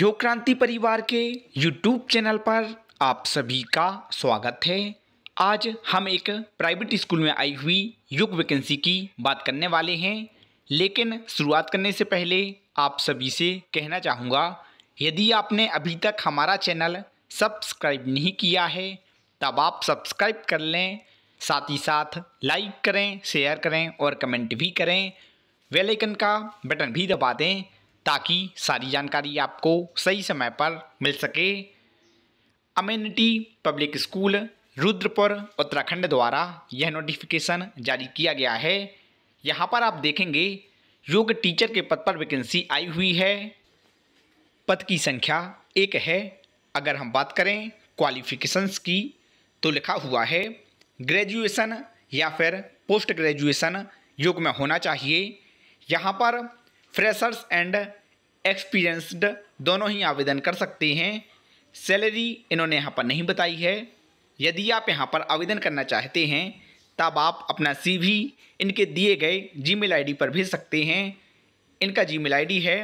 योग क्रांति परिवार के यूट्यूब चैनल पर आप सभी का स्वागत है आज हम एक प्राइवेट स्कूल में आई हुई योग वैकेंसी की बात करने वाले हैं लेकिन शुरुआत करने से पहले आप सभी से कहना चाहूँगा यदि आपने अभी तक हमारा चैनल सब्सक्राइब नहीं किया है तब आप सब्सक्राइब कर लें साथ ही साथ लाइक करें शेयर करें और कमेंट भी करें वेलाइकन का बटन भी दबा दें ताकि सारी जानकारी आपको सही समय पर मिल सके amenity public school Rudrapur Uttarakhand द्वारा यह नोटिफिकेशन जारी किया गया है यहाँ पर आप देखेंगे योग टीचर के पद पर वैकेंसी आई हुई है पद की संख्या एक है अगर हम बात करें क्वालिफिकेशंस की तो लिखा हुआ है ग्रेजुएशन या फिर पोस्ट ग्रेजुएशन योग में होना चाहिए यहाँ पर फ्रेशर्स एंड एक्सपीरियंस्ड दोनों ही आवेदन कर सकते हैं सैलरी इन्होंने यहाँ पर नहीं बताई है यदि आप यहाँ पर आवेदन करना चाहते हैं तब आप अपना सीवी इनके दिए गए जीमेल आईडी पर भेज सकते हैं इनका जीमेल आईडी है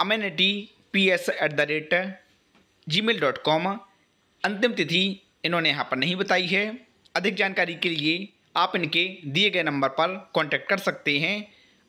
amenity P S at the rate G mail dot com अंतिम तिथि इन्होंने यहाँ पर नहीं बताई है अधिक जानकारी के लिए आप इनके दिए गए नंबर पर कांटेक्ट कर सकते हैं